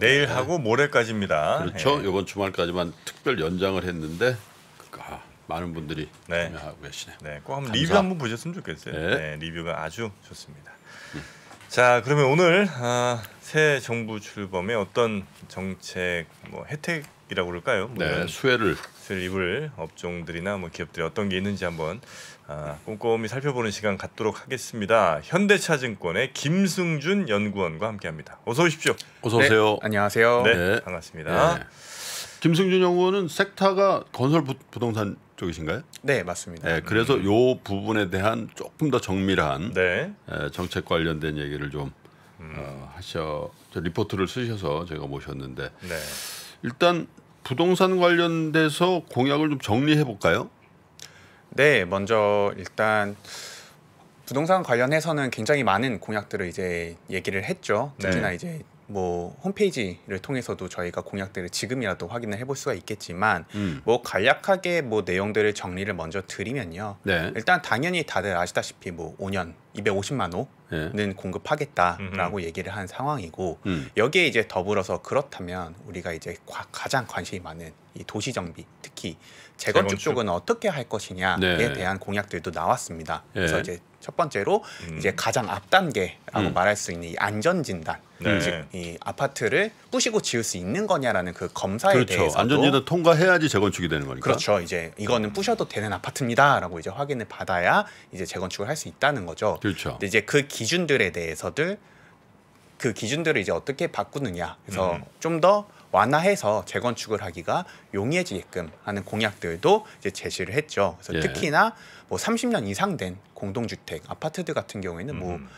내일하고 네. 모레까지입니다. 그렇죠. 이번 예. 주말까지만 특별 연장을 했는데 아, 많은 분들이 네. 참여하고 계시네요. 네, 꼭 한번 리뷰 한번 보셨으면 좋겠어요. 네. 네, 리뷰가 아주 좋습니다. 네. 자, 그러면 오늘 아, 새 정부 출범에 어떤 정책 뭐 혜택이라고 그럴까요? 뭐 네, 수혜를 수혜를 입을 업종들이나 뭐 기업들이 어떤 게 있는지 한번 아, 꼼꼼히 살펴보는 시간 갖도록 하겠습니다. 현대차증권의 김승준 연구원과 함께합니다. 어서 오십시오. 어서 오세요. 네, 안녕하세요. 네, 네. 반갑습니다. 네. 김승준 연구원은 섹터가 건설 부, 동산 쪽이신가요? 네, 맞습니다. 네, 그래서 음. 요 부분에 대한 조금 더 정밀한 네. 정책 관련된 얘기를 좀 음. 어, 하셔 리포트를 쓰셔서 제가 모셨는데 네. 일단 부동산 관련돼서 공약을 좀 정리해 볼까요? 네, 먼저 일단 부동산 관련해서는 굉장히 많은 공약들을 이제 얘기를 했죠. 특히나 네. 이제 뭐 홈페이지를 통해서도 저희가 공약들을 지금이라도 확인을 해볼 수가 있겠지만 음. 뭐 간략하게 뭐 내용들을 정리를 먼저 드리면요. 네. 일단 당연히 다들 아시다시피 뭐 5년 250만 호는 네. 공급하겠다라고 음 얘기를 한 상황이고 음. 여기에 이제 더불어서 그렇다면 우리가 이제 과, 가장 관심이 많은 이 도시 정비 특히 재건축, 재건축 쪽은 어떻게 할 것이냐에 네. 대한 공약들도 나왔습니다. 그래서 네. 이제 첫 번째로 음. 이제 가장 앞단계라고 음. 말할 수 있는 이 안전 진단. 네. 즉, 이 아파트를 부시고 지을 수 있는 거냐라는 그 검사에 그렇죠. 대해서 안전진단 통과해야지 재건축이 되는 거니까. 그렇죠. 이제 이거는 부셔도 되는 아파트입니다라고 이제 확인을 받아야 이제 재건축을 할 수 있다는 거죠. 그렇죠. 근데 이제 그 기준들에 대해서들 그 기준들을 이제 어떻게 바꾸느냐. 그래서 음. 좀더 완화해서 재건축을 하기가 용이해지게끔 하는 공약들도 이제 제시를 했죠. 그래서 예. 특히나 뭐 30년 이상 된 공동주택 아파트들 같은 경우에는 뭐 음.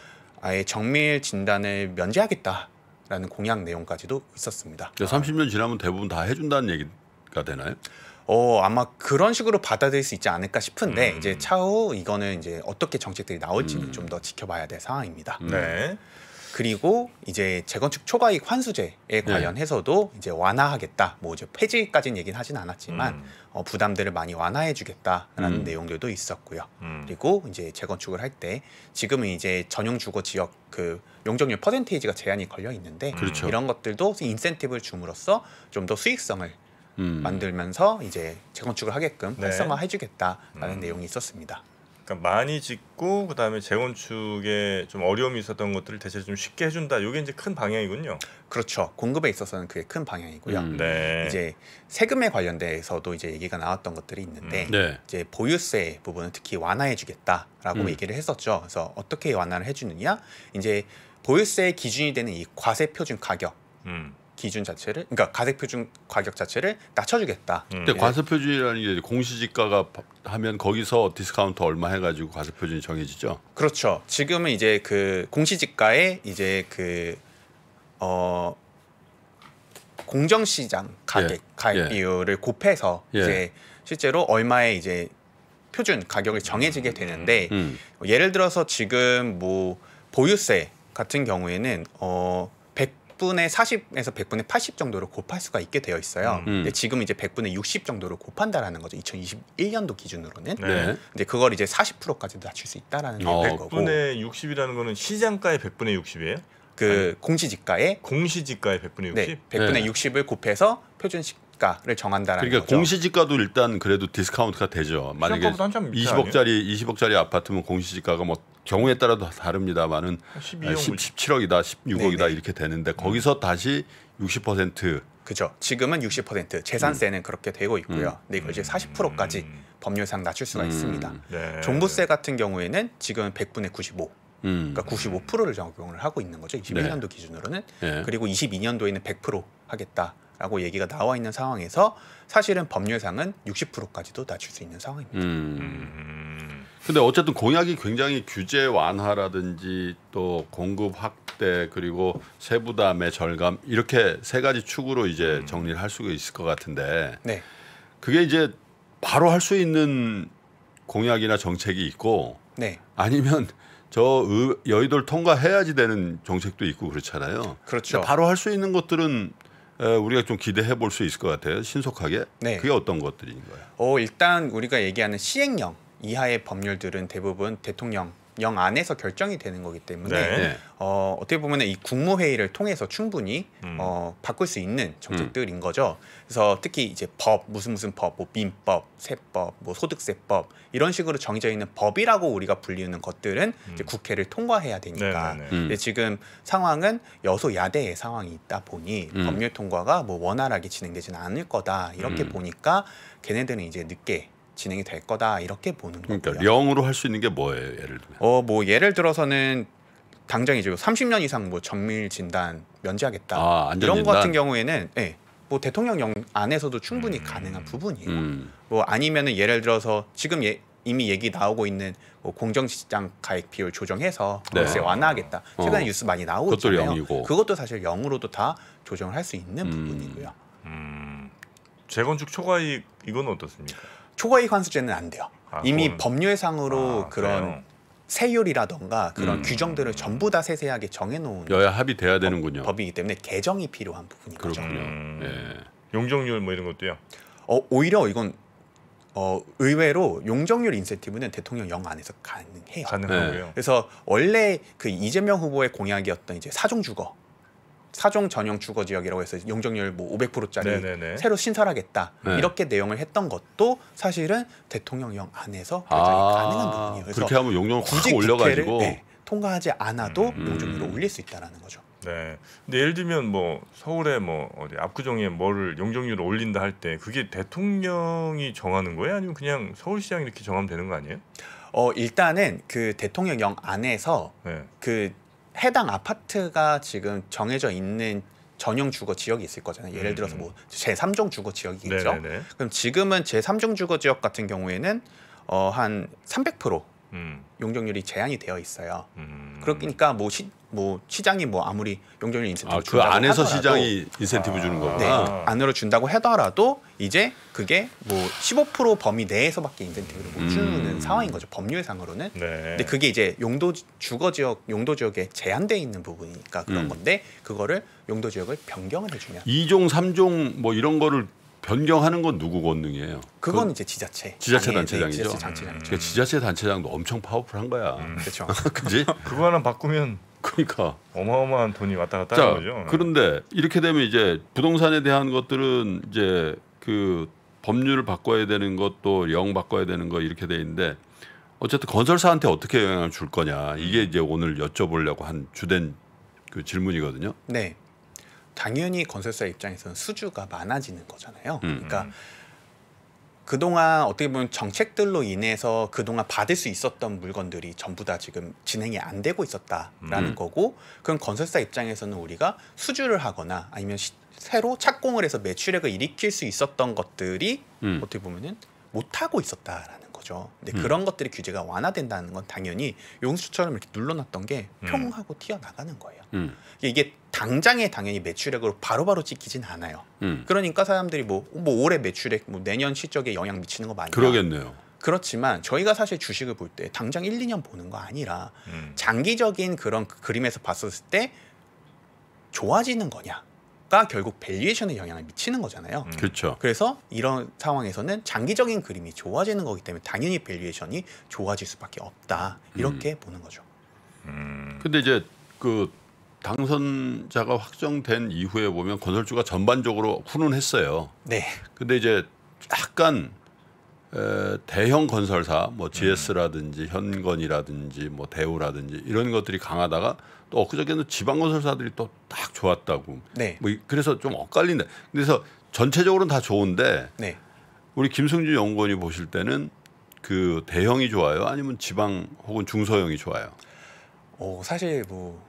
아예 정밀 진단을 면제하겠다라는 공약 내용까지도 있었습니다. 그러 30년 지나면 대부분 다 해준다는 얘기가 되나요? 어 아마 그런 식으로 받아들일 수 있지 않을까 싶은데 음. 이제 차후 이거는 이제 어떻게 정책들이 나올지는 음. 좀더 지켜봐야 될 상황입니다. 네. 그리고 이제 재건축 초과이익 환수제에 네. 관련해서도 이제 완화하겠다. 뭐 이제 폐지까지는 얘기는 하진 않았지만 음. 어, 부담들을 많이 완화해주겠다라는 음. 내용들도 있었고요. 음. 그리고 이제 재건축을 할 때 지금은 이제 전용 주거 지역 그 용적률 퍼센테이지가 제한이 걸려 있는데 그 이런 것들도 인센티브를 줌으로써 좀 더 수익성을 음. 만들면서 이제 재건축을 하게끔 네. 활성화해주겠다라는 음. 내용이 있었습니다. 그러니까 많이 짓고 그다음에 재건축에 좀 어려움이 있었던 것들을 대체 좀 쉽게 해준다. 이게 이제 큰 방향이군요. 그렇죠. 공급에 있어서는 그게 큰 방향이고요. 음. 네. 이제 세금에 관련돼서도 이제 얘기가 나왔던 것들이 있는데 음. 네. 이제 보유세 부분을 특히 완화해주겠다라고 음. 얘기를 했었죠. 그래서 어떻게 완화를 해주느냐? 이제 보유세 기준이 되는 이 과세 표준 가격. 음. 기준 자체를 그러니까 가세 표준 가격 자체를 낮춰주겠다. 음. 근데 과세 표준이라는 게 공시지가가 하면 거기서 디스카운트 얼마 해가지고 과세 표준이 정해지죠. 그렇죠. 지금은 이제 그 공시지가에 이제 그 어. 공정시장 가격 예. 가입 예. 비율을 곱해서 예. 이제 실제로 얼마에 이제 표준 가격이 정해지게 음. 되는데 음. 예를 들어서 지금 뭐 보유세 같은 경우에는 어 100분의 40에서 100분의 80 정도로 곱할 수가 있게 되어 있어요. 음. 근데 지금 이제 100분의 60 정도로 곱한다라는 거죠. 2021년도 기준으로는. 네. 이제 그걸 이제 40%까지 낮출 수 있다라는 어, 거고. 100분의 60이라는 거는 시장가의 100분의 60이에요? 그 아니, 공시지가의 공시지가의 100분의 60? 네, 100분의 네. 60을 곱해서 표준시가를 정한다라는 그러니까 거죠. 공시지가도 일단 그래도 디스카운트가 되죠. 만약에 20억짜리 20억짜리 아파트면 공시지가가 뭐 경우에 따라 도 다릅니다만은 12억 아, 1 7억이다 16억이다 네네. 이렇게 되는데 음. 거기서 다시 60% 그죠. 지금은 60% 재산세는 음. 그렇게 되고 있고요. 음. 근데 이걸 이제 40%까지 음. 법률상 낮출 수가 음. 있습니다. 네. 종부세 같은 경우에는 지금 100분의 95. 음. 그러니까 95%를 적용을 하고 있는 거죠. 21년도 네. 기준으로는. 네. 그리고 22년도에는 100% 하겠다. 라고 얘기가 나와 있는 상황에서 사실은 법률상은 60%까지도 낮출 수 있는 상황입니다. 음. 음. 근데 어쨌든 공약이 굉장히 규제 완화라든지 또 공급 확대 그리고 세부담의 절감 이렇게 세 가지 축으로 이제 음. 정리를 할 수가 있을 것 같은데 네. 그게 이제 바로 할 수 있는 공약이나 정책이 있고 네. 아니면 저 여의도를 통과해야지 되는 정책도 있고 그렇잖아요. 그렇죠. 그러니까 바로 할 수 있는 것들은 우리가 좀 기대해 볼 수 있을 것 같아요. 신속하게. 네. 그게 어떤 것들인가요? 어, 일단 우리가 얘기하는 시행령 이하의 법률들은 대부분 대통령 영 안에서 결정이 되는 거기 때문에 네. 네. 어, 어떻게 보면 이 국무회의를 통해서 충분히 음. 어, 바꿀 수 있는 정책들인 음. 거죠. 그래서 특히 이제 법 무슨 무슨 법, 뭐 민법, 세법, 뭐 소득세법 이런 식으로 정해져 있는 법이라고 우리가 불리는 것들은 음. 이제 국회를 통과해야 되니까. 네, 네, 근데 음. 지금 상황은 여소야대의 상황이 있다 보니 음. 법률 통과가 뭐 원활하게 진행되지는 않을 거다 이렇게 음. 보니까 걔네들은 이제 늦게 진행이 될 거다 이렇게 보는 거예요 그러니까 령으로 할 수 있는 게 뭐예요, 예를 들면? 어, 뭐 예를 들어서는 당장 이죠 30년 이상 뭐 정밀 진단 면제하겠다 아, 이런 거 같은 경우에는 예. 네, 뭐 대통령령 안에서도 충분히 음. 가능한 부분이에요. 음. 뭐 아니면은 예를 들어서 지금 예, 이미 얘기 나오고 있는 뭐 공정시장 가액 비율 조정해서 월세 네. 완화하겠다. 어. 최근에 어. 뉴스 많이 나오고 있잖아요. 영이고. 그것도 사실 영으로도 다 조정을 할 수 있는 음. 부분이고요. 음. 재건축 초과이익 이건 어떻습니까? 초과이익 환수제는 안 돼요. 아, 이미 그건... 법률상으로 아, 그런 세율이라던가 그런 음. 규정들을 전부 다 세세하게 정해놓은 여야 합의돼야 되는군요. 법, 이기 때문에 개정이 필요한 부분이 그렇군요. 음. 예. 용적률 뭐 이런 것도요. 어, 오히려 이건 어, 의외로 용적률 인센티브는 대통령 영 안에서 가능해요. 가능하고요. 네. 그래서 원래 그 이재명 후보의 공약이었던 이제 사종 주거 사종 전용 주거 지역이라고 해서 용적률 뭐 500%짜리 네네네. 새로 신설하겠다 네. 이렇게 내용을 했던 것도 사실은 대통령령 안에서 결정이 아 가능한 부분이에요. 그래서 그렇게 하면 용적률 확 올려가지고 네, 통과하지 않아도 음. 용적률을 올릴 수 있다라는 거죠. 네. 근데 예를 들면 뭐 서울에 뭐 어디 압구정에 뭐를 용적률을 올린다 할 때 그게 대통령이 정하는 거예요? 아니면 그냥 서울시장 이렇게 정하면 되는 거 아니에요? 어 일단은 그 대통령령 안에서 네. 그 해당 아파트가 지금 정해져 있는 전용 주거 지역이 있을 거잖아요. 예를 들어서 뭐 음, 음. 제3종 주거 지역이겠죠. 네네네. 그럼 지금은 제3종 주거 지역 같은 경우에는 어, 한300% 음. 용적률이 제한이 되어 있어요. 음. 그러니까 뭐, 시, 뭐 시장이 뭐 아무리 용적률 인센티브 아, 그 안에서 하더라도, 시장이 인센티브 주는 아. 거야. 네, 안으로 준다고 하더라도 이제 그게 뭐 15% 범위 내에서밖에 인센티브를 못 음. 주는 음. 상황인 거죠. 법률상으로는. 네. 근데 그게 이제 용도 주거 지역 용도 지역에 제한돼 있는 부분이니까 그런 음. 건데 그거를 용도 지역을 변경을 해주면. 2종, 3종 뭐 이런 거를 변경하는 건 누구 권능이에요? 그건 그 이제 지자체. 지자체 단체장이죠. 네, 지자체 단체장. 그러니까 지자체 단체장도 엄청 파워풀한 거야. 음, 그렇죠. 그지? 그거 하나 바꾸면 그러니까 어마어마한 돈이 왔다 갔다 자, 하는 거죠. 네. 그런데 이렇게 되면 이제 부동산에 대한 것들은 이제 그 법률을 바꿔야 되는 것도 영 바꿔야 되는 거 이렇게 돼 있는데 어쨌든 건설사한테 어떻게 영향을 줄 거냐 이게 음. 이제 오늘 여쭤보려고 한 주된 그 질문이거든요. 네. 당연히 건설사 입장에서는 수주가 많아지는 거잖아요. 음. 그러니까 음. 그동안 어떻게 보면 정책들로 인해서 그동안 받을 수 있었던 물건들이 전부 다 지금 진행이 안 되고 있었다라는 음. 거고 그럼 건설사 입장에서는 우리가 수주를 하거나 아니면 시, 새로 착공을 해서 매출액을 일으킬 수 있었던 것들이 음. 어떻게 보면은 못하고 있었다라는 거죠. 근데 음. 그런 것들이 규제가 완화된다는 건 당연히 용수처럼 이렇게 눌러놨던 게 음. 평하고 튀어나가는 거예요. 음. 이게 당장에 당연히 매출액으로 바로바로 찍히진 않아요. 음. 그러니까 사람들이 뭐, 뭐 올해 매출액, 뭐 내년 실적에 영향 미치는 거많냐 그러겠네요. 그렇지만 저희가 사실 주식을 볼 때 당장 1, 2년 보는 거 아니라 음. 장기적인 그런 그 그림에서 봤었을 때 좋아지는 거냐? 가 결국 밸류에이션에 영향을 미치는 거잖아요. 음. 그렇죠. 그래서 이런 상황에서는 장기적인 그림이 좋아지는 거기 때문에 당연히 밸류에이션이 좋아질 수밖에 없다. 이렇게 음. 보는 거죠. 음. 근데 이제 그 당선자가 확정된 이후에 보면 건설주가 전반적으로 훈훈했어요. 네. 근데 이제 약간 에, 대형 건설사 뭐 GS라든지 현건이라든지 뭐 대우라든지 이런 것들이 강하다가 또 엊그저께는 지방 건설사들이 또 딱 좋았다고. 네. 뭐 그래서 좀 엇갈린다. 그래서 전체적으로는 다 좋은데 네. 우리 김승준 연구원이 보실 때는 그 대형이 좋아요, 아니면 지방 혹은 중소형이 좋아요. 어 사실 뭐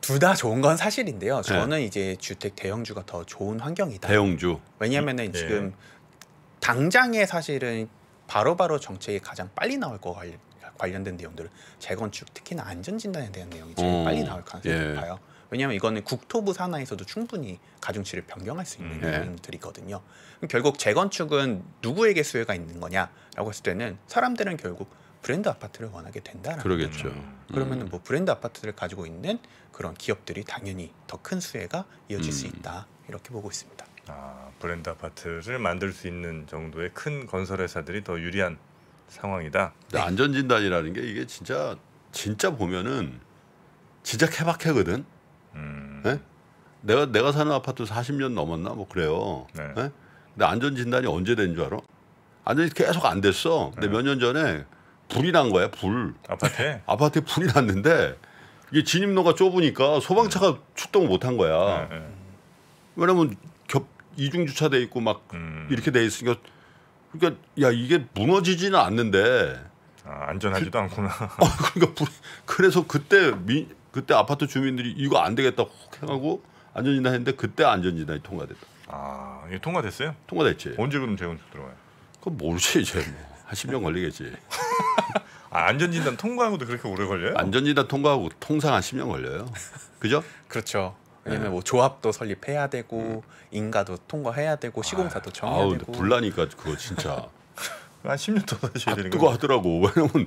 둘다 좋은 건 사실인데요. 네. 저는 이제 주택 대형주가 더 좋은 환경이다. 대형주. 왜냐하면은 네. 지금 당장에 사실은 바로바로 바로 정책이 가장 빨리 나올 거 관련된 내용들을 재건축 특히나 안전진단에 대한 내용이 제일 오, 어. 빨리 나올 가능성이 예. 높아요. 왜냐하면 이거는 국토부 산하에서도 충분히 가중치를 변경할 수 있는 네. 내용들이거든요. 예. 결국 재건축은 누구에게 수혜가 있는 거냐라고 했을 때는 사람들은 결국 브랜드 아파트를 원하게 된다라는 그러겠죠. 거죠. 그러면 음. 뭐 브랜드 아파트를 가지고 있는 그런 기업들이 당연히 더 큰 수혜가 이어질 음. 수 있다 이렇게 보고 있습니다. 아 브랜드 아파트를 만들 수 있는 정도의 큰 건설 회사들이 더 유리한 상황이다. 네. 안전 진단이라는 게 이게 진짜 진짜 보면은 진짜 케바케거든. 음. 네? 내가 내가 사는 아파트 40년 넘었나 뭐 그래요. 네. 네? 근데 안전 진단이 언제 된 줄 알아? 안전이 계속 안 됐어. 근데 네. 몇년 전에 불이 난 거야 불 아파트에 아파트 불이 났는데 이게 진입로가 좁으니까 소방차가 음. 출동을 못한 거야 네, 네. 왜냐면 겹 이중 주차돼 있고 막 음. 이렇게 돼 있으니까 그러니까 야 이게 무너지지는 않는데 아, 안전하지도 그, 않구나. 아, 그러니까 불, 그래서 그때 미, 그때 아파트 주민들이 이거 안 되겠다 훅 해가고 안전진단 했는데 그때 안전진단이 통과됐다. 아 이게 통과됐어요? 통과됐지. 언제 그럼 재건축 들어가요? 그건 모르지 이제. 뭐. 한 10년 걸리겠지. 아, 안전진단 통과하고도 그렇게 오래 걸려요? 안전진단 통과하고 통상 한 10년 걸려요. 그죠? 그렇죠. 왜냐면 네. 뭐 조합도 설립해야 되고 인가도 통과해야 되고 시공사도 아, 정해야 아우, 되고. 불나니까 그거 진짜. 한 10년 더 하셔야 되는 거. 하더라고. 왜냐면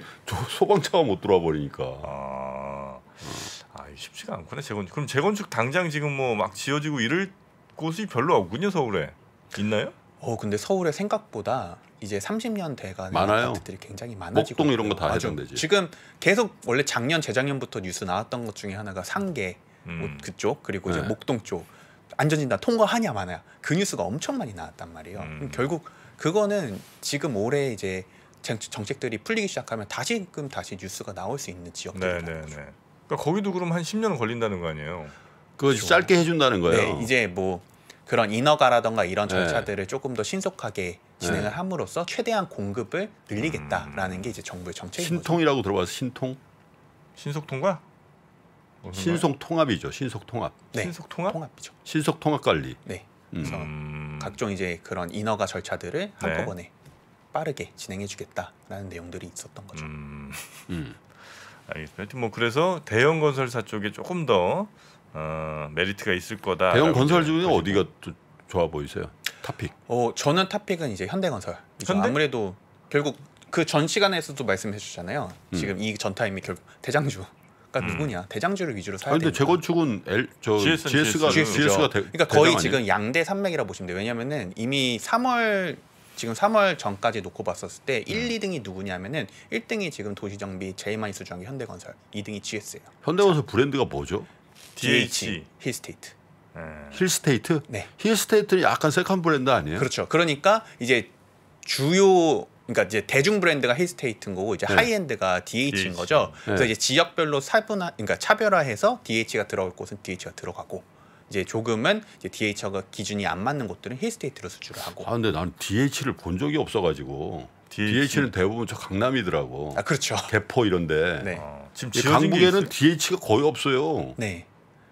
소방차가 못 들어와 버리니까. 아. 아, 쉽지가 않구나. 재건축. 그럼 재건축 당장 지금 뭐 막 지어지고 이럴 곳이 별로 없군요, 서울에. 있나요? 어 근데 서울에 생각보다 이제 30년 대가 많아요. 파트들이 굉장히 많아지고 목동 이런 거 다 해당되지. 지금 계속 원래 작년 재작년부터 뉴스 나왔던 것 중에 하나가 상계 음. 뭐 그쪽 그리고 이제 네. 목동 쪽 안전진단 통과하냐 마냐 그 뉴스가 엄청 많이 나왔단 말이에요. 음. 결국 그거는 지금 올해 이제 정책들이 풀리기 시작하면 다시금 다시 뉴스가 나올 수 있는 지역들이 네, 네, 거죠. 네, 네. 그러니까 거기도 그럼 한 10년은 걸린다는 거 아니에요? 그 그렇죠. 짧게 해준다는 거예요. 네, 이제 뭐 그런 인허가라던가 이런 네. 절차들을 네. 조금 더 신속하게 진행을 네. 함으로써 최대한 공급을 늘리겠다라는 음. 게 이제 정부의 정책인 신통이라고 거죠. 들어봐서 신통? 신속 통과? 신속 통합이죠. 신속 통합. 네. 신속 통합? 통합이죠. 신속 통합 관리. 네. 그래서 음. 각종 이제 그런 인허가 절차들을 네. 한꺼번에 네. 빠르게 진행해주겠다라는 내용들이 있었던 거죠. 음. 음. 알겠습니다. 뭐 그래서 대형 건설사 쪽에 조금 더 어, 메리트가 있을 거다. 대형 건설 중에 어디가 좋아 보이세요? 탑픽. 어, 저는 탑픽은 이제 현대건설. 현대? 아무래도 결국 그 전 시간에서도 말씀해 주잖아요. 셨 음. 지금 이 전타임이 결국 대장주. 그니까 음. 누구냐? 대장주를 위주로 사야 아, 되니까. 근데 재건축은 L, 저 GS는 GS가 g s GS가 대, 그러니까 거의 지금 양대 산맥이라 고 보시면 돼요. 왜냐면은 이미 3월 지금 3월 전까지 놓고 봤었을 때 1, 음. 2등이 누구냐면은 1등이 지금 도시정비 제일 많이 수주한 게 현대건설, 2등이 GS예요. 현대건설 브랜드가 뭐죠? DH 힐스테이트. 힐스테이트? 네. 힐스테이트 약간 세컨 브랜드 아니에요? 그렇죠. 그러니까 이제 주요 그러니까 이제 대중 브랜드가 힐스테이트인 거고 이제 네. 하이엔드가 DH인 DH. 거죠. 네. 그래서 이제 지역별로 살분화 그러니까 차별화해서 DH가 들어올 곳은 DH가 들어가고 이제 조금은 이제 DH가 기준이 안 맞는 곳들은 힐스테이트로 수주를 하고. 아 근데 난 DH를 본 적이 없어가지고 DH. 는 대부분 저 강남이더라고. 아 그렇죠. 개포 이런데. 네. 아, 지금 강북에는 DH가 거의 없어요. 네.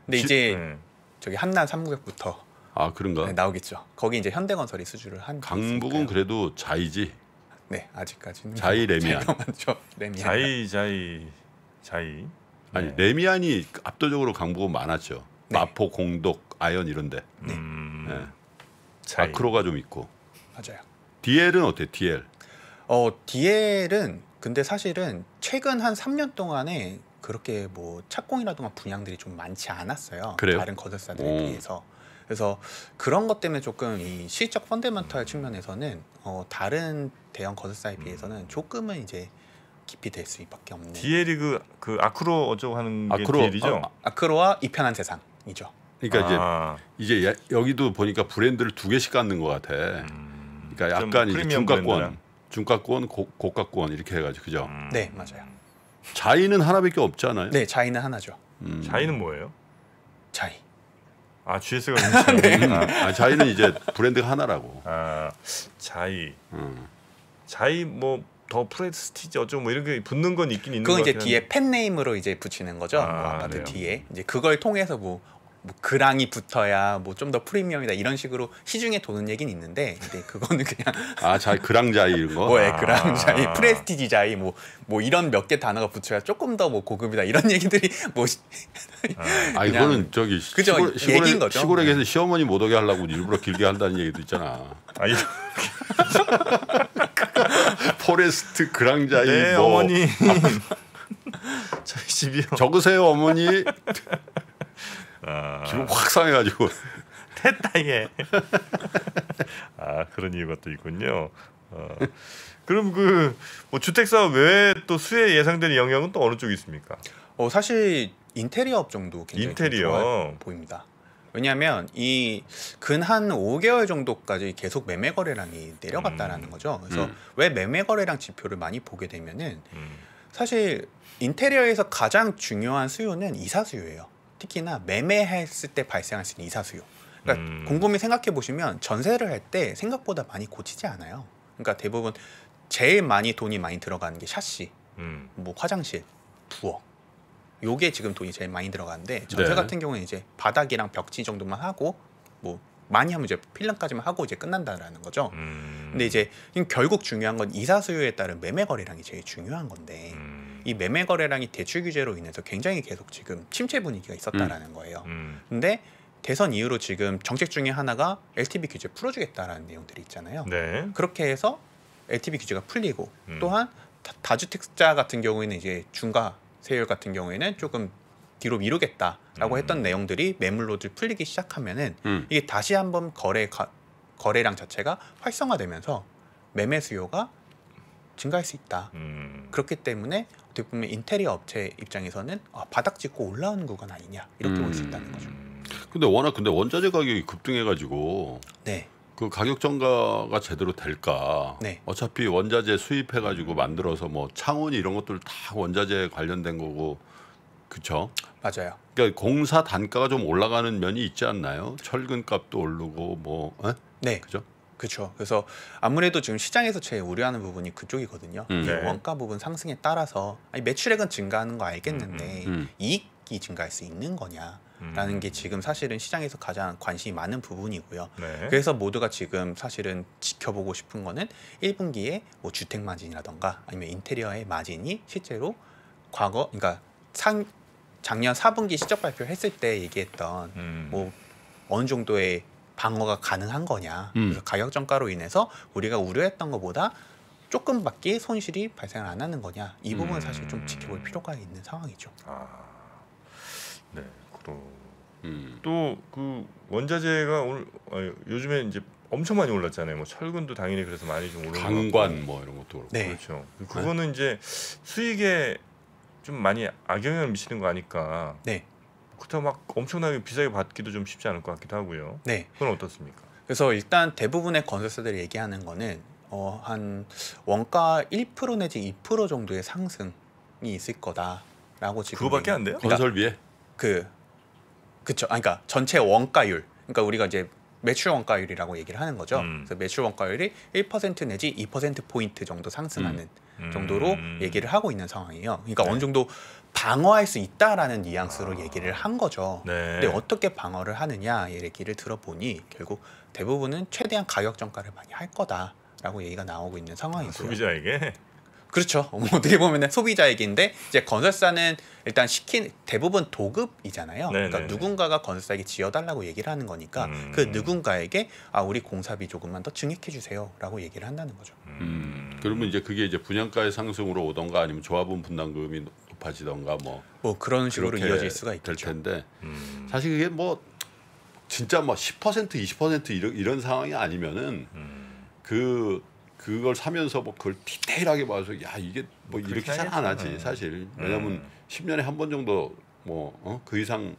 근데 지, 이제 음. 저기 한남 3국역부터아 그런가 네, 나오겠죠. 거기 이제 현대건설이 수주를 한 강북은 그래도 자이지. 네 아직까지는 자이 레미안. 레미안. 자이 자이 자이. 아니 네. 레미안이 압도적으로 강북은 많았죠. 네. 마포, 공덕, 아현 이런데. 네. 음... 네. 아크로가 좀 있고. 맞아요. DL은 어때? DL. 어 DL은 근데 사실은 최근 한 3년 동안에 그렇게 뭐 착공이라든가 분양들이 좀 많지 않았어요. 그래요? 다른 건설사들에 오. 비해서. 그래서 그런 것 때문에 조금 이 실적 펀데멘탈 측면에서는 어, 다른 대형 건설사에 음. 비해서는 조금은 이제 깊이 될 수밖에 없는. 디 l 이 그, 그 아크로 어쩌고 하는 아크로, DL이죠? 어, 아크로와 이편한 세상이죠. 그러니까 아. 이제 이제 여기도 보니까 브랜드를 두 개씩 갖는 것 같아. 음. 그러니까 약간 이제 중가권, 중가권, 고, 가권 이렇게 해가지고 그죠? 음. 네 맞아요. 자이는 하나밖에 없잖아요. 네, 자의는 하나죠. 음. 자의는 뭐예요? 자의. 아, GS가 네. 음, 아, 아, 자의는 이제 브랜드가 하나라고. 아, 자의. 음. 자의 뭐. 더 프레스티지 어쩌고 뭐 이런 게 붙는 건 있긴 있는 거 같아요. 그건 이제 뒤에 팬네임으로 이제 붙이는 거죠. 아, 뭐 아파트 네. 뒤에 이제 그걸 통해서 뭐뭐 그랑이 붙어야 뭐 좀 더 프리미엄이다 이런 식으로 시중에 도는 얘기는 있는데 근데 그거는 그냥 아 자 그랑자이 이런 거? 뭐예 그랑자이 아. 프레스티지자이 뭐 뭐 이런 몇 개 단어가 붙여야 조금 더 뭐 고급이다 이런 얘기들이 뭐 아, 아 이거는 저기 그죠 시골, 얘기인 거죠 시골에 계신 네. 시어머니 못 오게 하려고 일부러 길게 한다는 얘기도 있잖아 아니 포레스트 그랑자이 네, 뭐 어머니 저희 집이요 적으세요 어머니 아. 기분 확 상해가지고 됐다 이아 그런 이유가 또 있군요. 어. 그럼 그뭐 주택사업 외에 또 수혜 예상되는 영역은 또 어느 쪽이 있습니까? 어 사실 인테리어 업정도 굉장히 인테리어 보입니다. 왜냐하면 이 근 한 5개월 정도까지 계속 매매 거래량이 내려갔다라는 음. 거죠. 그래서 음. 왜 매매 거래량 지표를 많이 보게 되면은 음. 사실 인테리어에서 가장 중요한 수요는 이사 수요예요. 특히나 매매했을 때 발생할 수 있는 이사수요. 그러니까 음. 곰곰이 생각해 보시면 전세를 할 때 생각보다 많이 고치지 않아요. 그러니까 대부분 제일 많이 돈이 많이 들어가는 게 샤시, 음. 뭐 화장실, 부엌. 요게 지금 돈이 제일 많이 들어가는데 전세 네. 같은 경우는 이제 바닥이랑 벽지 정도만 하고 뭐 많이 하면 이제 필름까지만 하고 이제 끝난다라는 거죠. 음. 근데 이제 결국 중요한 건 이사 수요에 따른 매매 거래량이 제일 중요한 건데. 음. 이 매매 거래량이 대출 규제로 인해서 굉장히 계속 지금 침체 분위기가 있었다라는 음. 거예요. 음. 근데 대선 이후로 지금 정책 중에 하나가 LTV 규제 풀어주겠다라는 내용들이 있잖아요. 네. 그렇게 해서 LTV 규제가 풀리고 음. 또한 다주택자 같은 경우에는 이제 중과 세율 같은 경우에는 조금 뒤로 미루겠다라고 음. 했던 내용들이 매물로들 풀리기 시작하면은 음. 이게 다시 한번 거래 가, 거래량 자체가 활성화되면서 매매 수요가 증가할 수 있다. 음. 그렇기 때문에 어떻게 보면 인테리어 업체 입장에서는 아, 바닥 짚고 올라오는 구간 아니냐 이렇게 음. 볼수 있다는 거죠. 근데 워낙 근데 원자재 가격이 급등해가지고 네. 그 가격 정가가 제대로 될까? 네. 어차피 원자재 수입해가지고 만들어서 뭐 창원이 이런 것들 다 원자재 관련된 거고 그쵸? 맞아요. 그러니까 공사 단가가 좀 올라가는 면이 있지 않나요? 철근 값도 오르고 뭐, 에? 예? 네, 그죠? 그렇죠. 그래서 아무래도 지금 시장에서 제일 우려하는 부분이 그쪽이거든요. 음. 네. 원가 부분 상승에 따라서 아니, 매출액은 증가하는 거 알겠는데 음, 음. 음. 이익이 증가할 수 있는 거냐라는 음. 게 지금 사실은 시장에서 가장 관심이 많은 부분이고요. 네. 그래서 모두가 지금 사실은 지켜보고 싶은 거는 1분기에 뭐 주택 마진이라던가 아니면 인테리어의 마진이 실제로 과거 그러니까 상 작년 4분기 시적 발표했을 때 얘기했던 음. 뭐 어느 정도의 방어가 가능한 거냐. 음. 그래서 가격 정가로 인해서 우리가 우려했던 것보다 조금밖에 손실이 발생을 안 하는 거냐. 이 부분은 음. 사실 좀 음. 지켜볼 필요가 있는 상황이죠. 아, 네, 그럼 음. 또그 원자재가 오늘 아니, 요즘에 이제 엄청 많이 올랐잖아요. 뭐 철근도 당연히 그래서 많이 좀 오르고 강관 뭐 이런 것도 그렇고 네. 그렇죠. 네. 그거는 네. 이제 수익에 좀 많이 악영향을 미치는 거아닐까 네. 그렇다고 막 엄청나게 비싸게 받기도 좀 쉽지 않을 것 같기도 하고요. 네. 그건 어떻습니까? 그래서 일단 대부분의 건설사들이 얘기하는 거는 어, 한 원가 1% 내지 2% 정도의 상승이 있을 거다라고 지금 그거밖에 얘안 돼요? 그러니까 건설비에? 그 그쵸. 아, 그러니까 전체 원가율. 그러니까 우리가 이제 매출 원가율이라고 얘기를 하는 거죠. 음. 그래서 매출 원가율이 1% 내지 2% 포인트 정도 상승하는 음. 음. 정도로 얘기를 하고 있는 상황이에요. 그러니까 네. 어느 정도 방어할 수 있다라는 뉘앙스로 아. 얘기를 한 거죠. 네. 근데 어떻게 방어를 하느냐 얘기를 들어보니 결국 대부분은 최대한 가격 정가를 많이 할 거다라고 얘기가 나오고 있는 상황이고요. 아, 소비자에게 그렇죠. 뭐 어떻게 보면 소비자에게인데 이제 건설사는 일단 시킨 대부분 도급이잖아요. 네네네. 그러니까 네, 네. 누군가가 건설사에게 지어달라고 얘기를 하는 거니까 음. 그 누군가에게 아 우리 공사비 조금만 더 증액해 주세요라고 얘기를 한다는 거죠. 음. 음. 그러면 이제 그게 이제 분양가의 상승으로 오던가 아니면 조합원 분담금이 높아지던가 뭐뭐 뭐 그런 식으로 이어질 수가 있겠죠. 될 텐데 음. 사실 이게뭐 진짜 뭐 10% 20% 이런 이런 상황이 아니면은 음. 그 그걸 사면서 뭐 그걸 디테일하게 봐서 야 이게 뭐, 뭐 이렇게 잘 안 하지 사실 네. 왜냐면 음. 10년에 한 번 정도 뭐그 어? 그 이상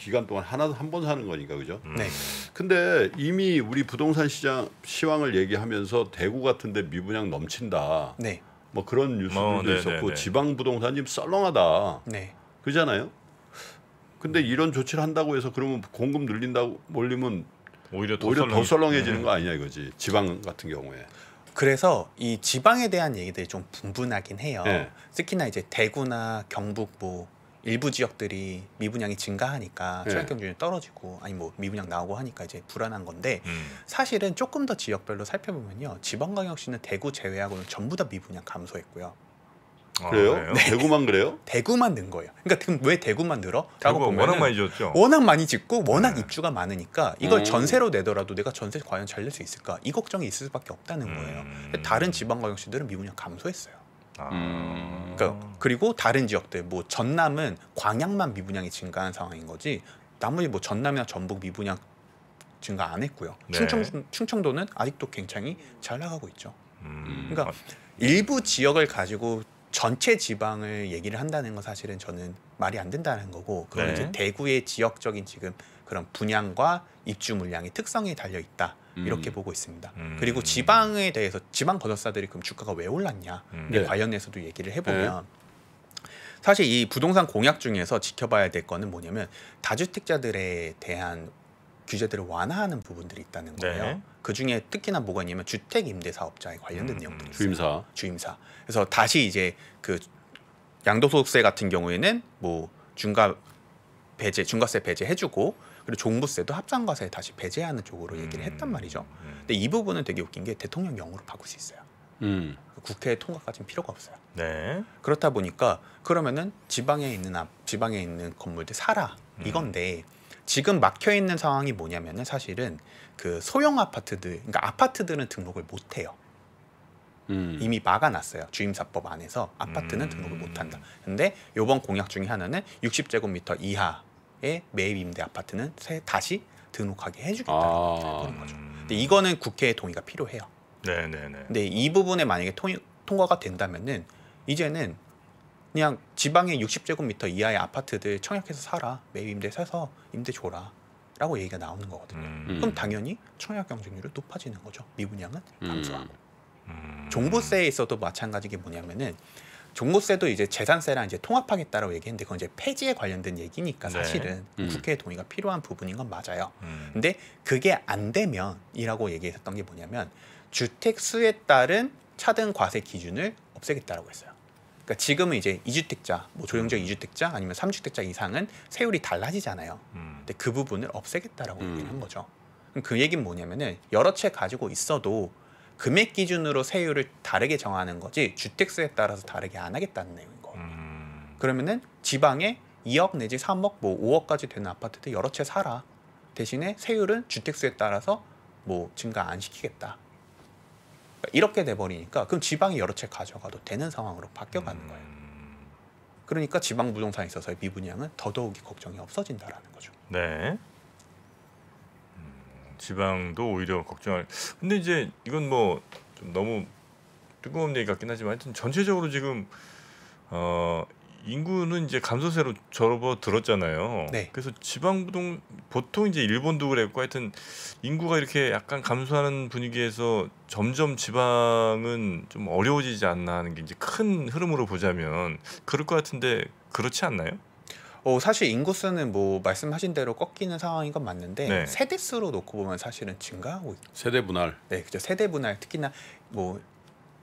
기, 간 동안 하나도 한 번 사는 거니까 그죠? 음. 네. 근데 이미 우리 부동산 시장 시황을 얘기하면서 대구 같은데 미분양 넘친다. 네. 뭐 그런 뉴스들도 어, 있었고 네, 지방 부동산 지금 썰렁하다. 네. 그잖아요. 근데 이런 조치를 한다고 해서 그러면 공급 늘린다고 몰리면 오히려 더, 오히려 더 썰렁해지는 거 아니냐 이거지 지방 같은 경우에. 그래서 이 지방에 대한 얘기들이 좀 분분하긴 해요. 네. 특히나 이제 대구나 경북 뭐 일부 지역들이 미분양이 증가하니까 네. 취약 경쟁이 떨어지고 아니 뭐 미분양 나오고 하니까 이제 불안한 건데 음. 사실은 조금 더 지역별로 살펴보면요. 지방광역시는 대구 제외하고는 전부 다 미분양 감소했고요. 아, 그래요? 아, 대구만 그래요? 대구만 는 거예요. 그러니까 지금 왜 대구만 늘어? 라고 워낙 많이 지죠 워낙 많이 짓고 워낙 네. 입주가 많으니까 이걸 음. 전세로 내더라도 내가 전세 과연 잘낼수 있을까? 이 걱정이 있을 수밖에 없다는 거예요. 음. 다른 지방과 역시들은 미분양 감소했어요. 아. 음. 그러니까 그리고 다른 지역들 뭐 전남은 광양만 미분양이 증가한 상황인 거지 나머지 뭐 전남이나 전북 미분양 증가 안 했고요. 네. 충청 충청도는 아직도 굉장히 잘 나가고 있죠. 음. 그러니까 아. 일부 지역을 가지고 전체 지방을 얘기를 한다는 건 사실은 저는 말이 안 된다는 거고 그건 네. 이제 대구의 지역적인 지금 그런 분양과 입주 물량의 특성이 달려 있다 음. 이렇게 보고 있습니다. 음. 그리고 지방에 대해서 지방 건설사들이 그럼 주가가 왜 올랐냐 음. 네. 관련해서도 얘기를 네. 해보면 네. 사실 이 부동산 공약 중에서 지켜봐야 될 거는 뭐냐면 다주택자들에 대한 규제들을 완화하는 부분들이 있다는 네. 거예요. 네. 그 중에 특히나 뭐가 있냐면 주택 임대 사업자에 관련된 음, 내용들이 음. 있어요. 주임사. 주임사. 그래서 다시 이제 그 양도소득세 같은 경우에는 뭐 중과 배제, 중과세 배제해주고 그리고 종부세도 합산과세 다시 배제하는 쪽으로 얘기를 했단 음. 말이죠. 음. 근데 이 부분은 되게 웃긴 게 대통령령으로 바꿀 수 있어요. 음. 그 국회 통과까지는 필요가 없어요. 네. 그렇다 보니까 그러면은 지방에 있는 앞 지방에 있는 건물들 사라 이건데 음. 지금 막혀 있는 상황이 뭐냐면은 사실은 그 소형 아파트들 그러니까 아파트들은 등록을 못 해요. 음. 이미 막아놨어요 주임사법 안에서 아파트는 음. 등록을 못한다. 근데 요번 공약 중에 하나는 60제곱미터 이하의 매입 임대 아파트는 새 다시 등록하게 해주겠다는 아. 거죠. 근데 이거는 국회의 동의가 필요해요. 네네네. 네, 네. 근데 이 부분에 만약에 통, 통과가 된다면은 이제는 그냥 지방의 60제곱미터 이하의 아파트들 청약해서 사라 매입 임대 사서 임대 줘라 라고 얘기가 나오는 거거든요 음. 그럼 음. 당연히 청약 경쟁률이 높아지는 거죠 미분양은 음. 감소하고 음. 종부세에 있어도 마찬가지게 뭐냐면은 종부세도 이제 재산세랑 이제 통합하겠다라고 얘기했는데 그건 이제 폐지에 관련된 얘기니까 네. 사실은 네. 음. 국회 동의가 필요한 부분인 건 맞아요 음. 근데 그게 안 되면이라고 얘기했었던 게 뭐냐면 주택 수에 따른 차등 과세 기준을 없애겠다라고 했어요. 그러니까 지금은 이제 이주택자, 뭐 조정적 이주택자 아니면 삼주택자 이상은 세율이 달라지잖아요. 음. 근데 그 부분을 없애겠다라고 음. 얘기를 한 거죠. 그럼 그 얘기는 뭐냐면은 여러 채 가지고 있어도 금액 기준으로 세율을 다르게 정하는 거지 주택수에 따라서 다르게 안 하겠다는 내용인 거예요. 음. 그러면은 지방에 2억 내지 3억 뭐 5억까지 되는 아파트도 여러 채 사라. 대신에 세율은 주택수에 따라서 뭐 증가 안 시키겠다. 이렇게 돼버리니까 그럼 지방이 여러 채 가져가도 되는 상황으로 바뀌어가는 음. 거예요. 그러니까 지방 부동산에 있어서의 미분양은 더더욱이 걱정이 없어진다라는 거죠. 네. 음, 지방도 오히려 걱정할. 근데 이제 이건 뭐 너무 뜨거운 얘기 같긴 하지만 하여튼 전체적으로 지금 어, 인구는 이제 감소세로 접어들었잖아요. 네. 그래서 지방부동 보통 이제 일본도 그랬고 하여튼 인구가 이렇게 약간 감소하는 분위기에서 점점 지방은 좀 어려워지지 않나 하는 게 이제 큰 흐름으로 보자면 그럴 것 같은데 그렇지 않나요? 어, 사실 인구수는 뭐 말씀하신 대로 꺾이는 상황인 건 맞는데 네. 세대수로 놓고 보면 사실은 증가하고 있... 세대 분할. 네, 그죠. 세대 분할 특히나 뭐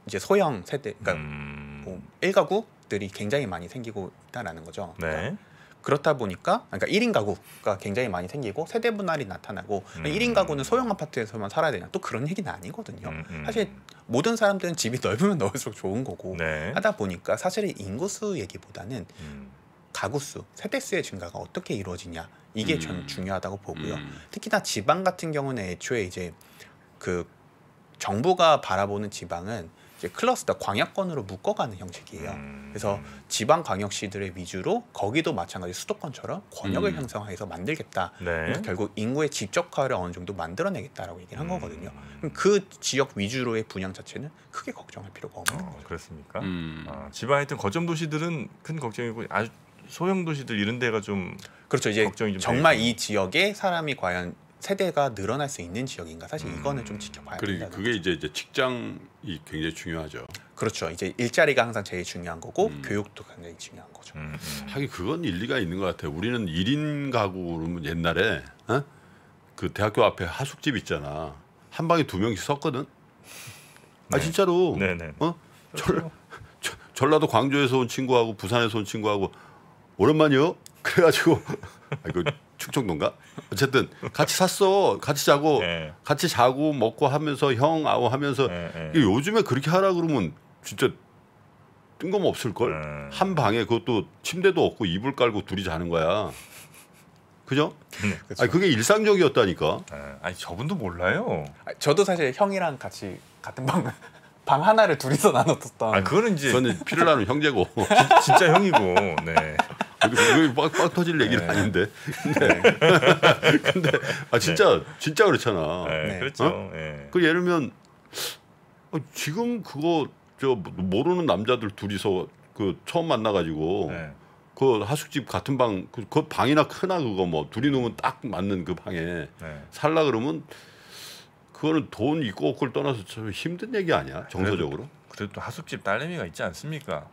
이제 소형 세대 그러니까 음... 뭐 1가구들이 굉장히 많이 생기고 있다라는 거죠. 네. 그러니까 그렇다 보니까 그러니까 1인 가구가 굉장히 많이 생기고 세대 분할이 나타나고 음. 1인 가구는 소형 아파트에서만 살아야 되냐 또 그런 얘기는 아니거든요. 음. 음. 사실 모든 사람들은 집이 넓으면 넓을수록 좋은 거고 네. 하다 보니까 사실 인구수 얘기보다는 음. 가구 수, 세대 수의 증가가 어떻게 이루어지냐 이게 전 음. 중요하다고 보고요. 음. 특히나 지방 같은 경우는 애초에 이제 그 정부가 바라보는 지방은 클러스터 광역권으로 묶어가는 형식이에요. 음. 그래서 지방 광역시들의 위주로 거기도 마찬가지 수도권처럼 권역을 음. 형성해서 만들겠다. 네. 결국 인구의 집적화를 어느 정도 만들어내겠다라고 얘기를 한 음. 거거든요. 그럼 그 지역 위주로의 분양 자체는 크게 걱정할 필요가 없는 어, 거죠. 그렇습니까? 음. 아, 지방 하여튼 거점 도시들은 큰 걱정이고 아주 소형 도시들 이런 데가 좀 그렇죠 이제 걱정이 좀 정말 되겠군요. 이 지역에 사람이 과연 세대가 늘어날 수 있는 지역인가 사실 이거는 좀 음. 지켜봐야 그래, 된다. 그게 이제, 이제 직장이 굉장히 중요하죠. 그렇죠. 이제 일자리가 항상 제일 중요한 거고 음. 교육도 굉장히 중요한 거죠. 음. 음. 하긴 그건 일리가 있는 것 같아요. 우리는 일인 가구는 옛날에 어? 그 대학교 앞에 하숙집 있잖아. 한 방에 두 명씩 섰거든 아, 네. 아 진짜로. 네네. 네, 네. 어? 저, 전라도 광주에서 온 친구하고 부산에서 온 친구하고 오랜만이요. 그래가지고 아, 이거 충청도인가? 어쨌든 같이 샀어. 같이 자고 네. 같이 자고 먹고 하면서 형 아우 하면서 네, 요즘에 그렇게 하라 그러면 진짜 뜬금없을 걸. 한 방에 그것도 침대도 없고 이불 깔고 둘이 자는 거야. 그죠? 네, 그렇죠. 아니, 그게 일상적이었다니까. 네, 아니 저분도 몰라요. 아니, 저도 사실 형이랑 같이 같은 방방 하나를 둘이서 나눴었던. 아 그거는 이제 저는 피를 나는 형제고 진짜 형이고. 네. 빡빡 터질 얘기는 네. 아닌데. 근데, 네. 근데 아 진짜 네. 진짜 그렇잖아. 네, 네. 그렇죠. 어? 그 예를 면 어, 지금 그거 저 모르는 남자들 둘이서 그 처음 만나가지고 네. 그 하숙집 같은 방그 그 방이나 크나 그거 뭐 둘이 놓면딱 맞는 그 방에 네. 살라 그러면 그거는 돈 있고 없고 떠나서 참 힘든 얘기 아니야 정서적으로? 그래도, 그래도 또 하숙집 딸내미가 있지 않습니까?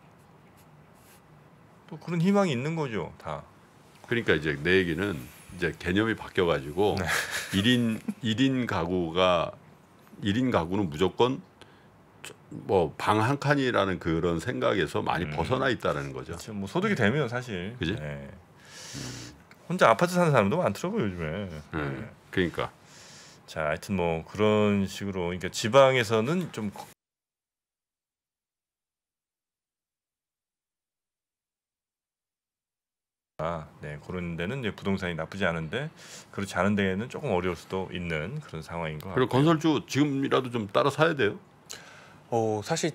또 그런 희망이 있는 거죠 다. 그러니까 이제 내 얘기는 이제 개념이 바뀌어 가지고 네. 1인 1인 가구가 1인 가구는 무조건 뭐 방 한 칸이라는 그런 생각에서 많이 음. 벗어나 있다라는 거죠. 그치, 그렇죠. 뭐 소득이 되면 사실. 그지? 네. 혼자 아파트 사는 사람도 많더라고요 요즘에. 네. 네. 그러니까 자, 하여튼 뭐 그런 식으로 그러니까 지방에서는 좀 아, 네 그런 데는 이제 부동산이 나쁘지 않은데 그렇지 않은 데에는 조금 어려울 수도 있는 그런 상황인 것 같아요. 그리고 건설주 지금이라도 좀 따라 사야 돼요. 어 사실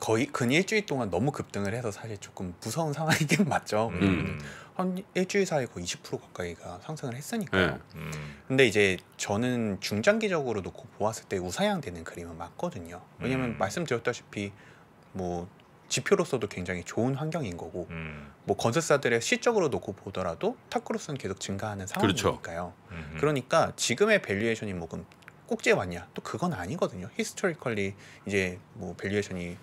거의 근 일주일 동안 너무 급등을 해서 사실 조금 무서운 상황이긴 맞죠. 음. 음. 음. 한 일주일 사이 거의 20% 가까이가 상승을 했으니까요. 네. 음. 근데 이제 저는 중장기적으로 놓고 보았을 때 우상향되는 그림은 맞거든요. 왜냐면 음. 말씀드렸다시피 뭐 지표로서도 굉장히 좋은 환경인 거고 음. 뭐 건설사들의 실적으로 놓고 보더라도 탑크로스는 계속 증가하는 그렇죠. 상황이니까요. 그렇죠. 그러니까 지금의 밸류에이션이 뭐금 꼭지에 왔냐 또 그건 아니거든요. 히스토리컬리 이제 뭐 밸류에이션이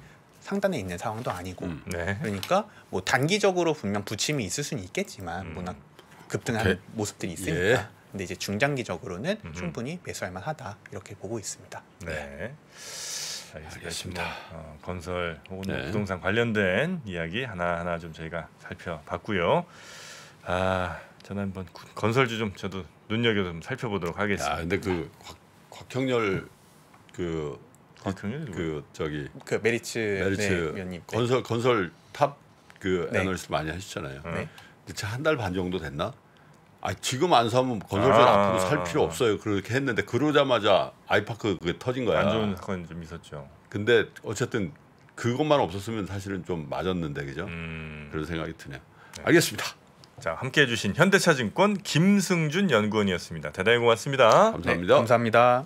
상단에 있는 상황도 아니고 음. 네. 그러니까 뭐 단기적으로 분명 부침이 있을 수는 있겠지만 음. 워낙 급등하는 오케이. 모습들이 있으니까 예. 근데 이제 중장기적으로는 음흠. 충분히 매수할 만하다 이렇게 보고 있습니다. 네. 네. 알겠습니다. 어, 건설 혹은 네. 부동산 관련된 이야기 하나하나 좀 저희가 살펴봤고요. 아, 저는 한번 건설주 좀 저도 눈여겨 좀 살펴보도록 하겠습니다. 아, 근데 그 곽, 곽형렬 그 아, 그 저기 그 메리츠, 메리츠 네, 위원님 건설 건설 탑그 네. 애널리스트 많이 하시잖아요. 네. 대체 한달 반 정도 됐나? 아 지금 안 사면 건설사 아, 앞으로 살 필요 없어요. 그렇게 했는데 그러자마자 아이파크 그게 터진 거야. 안 좋은 건좀 있었죠. 근데 어쨌든 그것만 없었으면 사실은 좀 맞았는데 그죠? 음. 그런 생각이 드네요. 네. 알겠습니다. 자 함께 해주신 현대차증권 김승준 연구원이었습니다. 대단히 고맙습니다. 감사합니다. 네, 감사합니다.